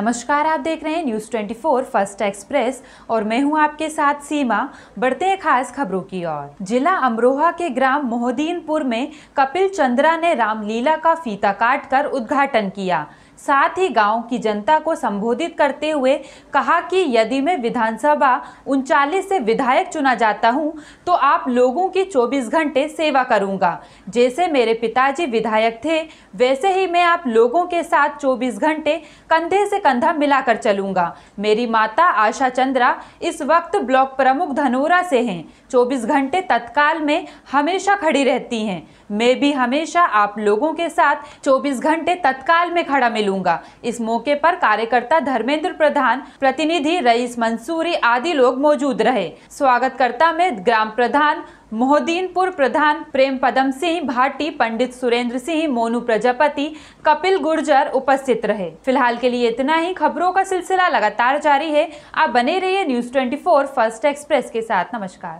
नमस्कार आप देख रहे हैं न्यूज़ 24 फर्स्ट एक्सप्रेस और मैं हूं आपके साथ सीमा बढ़ते हैं खास खबरों की ओर जिला अमरोहा के ग्राम मोहदीनपुर में कपिल चंद्रा ने रामलीला का फीता काट कर उद्घाटन किया साथ ही गांव की जनता को संबोधित करते हुए कहा कि यदि मैं विधानसभा उनचालीस से विधायक चुना जाता हूं तो आप लोगों की 24 घंटे सेवा करूंगा जैसे मेरे पिताजी विधायक थे वैसे ही मैं आप लोगों के साथ 24 घंटे कंधे से कंधा मिलाकर चलूंगा मेरी माता आशा चंद्रा इस वक्त ब्लॉक प्रमुख धनोरा से हैं चौबीस घंटे तत्काल में हमेशा खड़ी रहती हैं मैं भी हमेशा आप लोगों के साथ चौबीस घंटे तत्काल में खड़ा मिलूँ डालूंगा इस मौके पर कार्यकर्ता धर्मेंद्र प्रधान प्रतिनिधि रईस मंसूरी आदि लोग मौजूद रहे स्वागतकर्ता में ग्राम प्रधान मोहदीनपुर प्रधान प्रेम पदम सिंह भाटी पंडित सुरेंद्र सिंह मोनू प्रजापति कपिल गुर्जर उपस्थित रहे फिलहाल के लिए इतना ही खबरों का सिलसिला लगातार जारी है आप बने रहिए न्यूज 24 फर्स्ट एक्सप्रेस के साथ नमस्कार